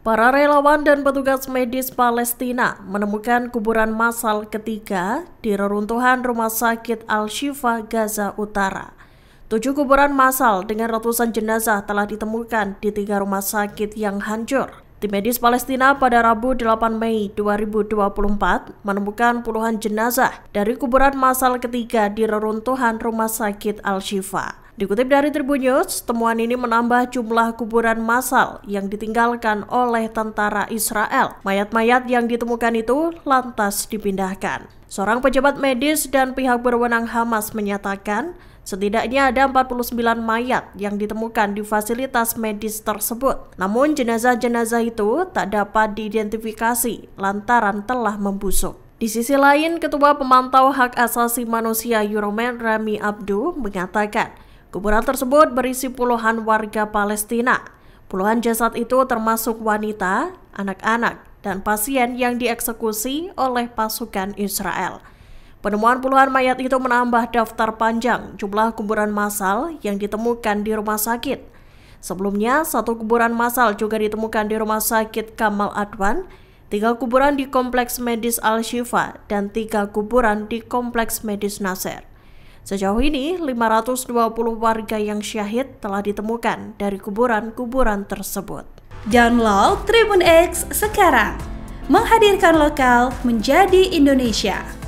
Para relawan dan petugas medis Palestina menemukan kuburan massal ketiga di reruntuhan rumah sakit Al-Shifa Gaza Utara. Tujuh kuburan massal dengan ratusan jenazah telah ditemukan di tiga rumah sakit yang hancur. Tim medis Palestina pada Rabu 8 Mei 2024 menemukan puluhan jenazah dari kuburan massal ketiga di reruntuhan rumah sakit Al-Shifa. Dikutip dari Tribun News, temuan ini menambah jumlah kuburan massal yang ditinggalkan oleh tentara Israel. Mayat-mayat yang ditemukan itu lantas dipindahkan. Seorang pejabat medis dan pihak berwenang Hamas menyatakan setidaknya ada 49 mayat yang ditemukan di fasilitas medis tersebut. Namun jenazah-jenazah itu tak dapat diidentifikasi lantaran telah membusuk. Di sisi lain, Ketua Pemantau Hak Asasi Manusia Euromed Rami Abdu mengatakan Kuburan tersebut berisi puluhan warga Palestina. Puluhan jasad itu termasuk wanita, anak-anak, dan pasien yang dieksekusi oleh pasukan Israel. Penemuan puluhan mayat itu menambah daftar panjang jumlah kuburan massal yang ditemukan di rumah sakit. Sebelumnya, satu kuburan massal juga ditemukan di rumah sakit Kamal Adwan, tiga kuburan di Kompleks Medis Al-Shifa, dan tiga kuburan di Kompleks Medis Nasir. Sejauh ini, 520 warga yang syahid telah ditemukan dari kuburan-kuburan tersebut. Download Tribun X sekarang, menghadirkan lokal menjadi Indonesia.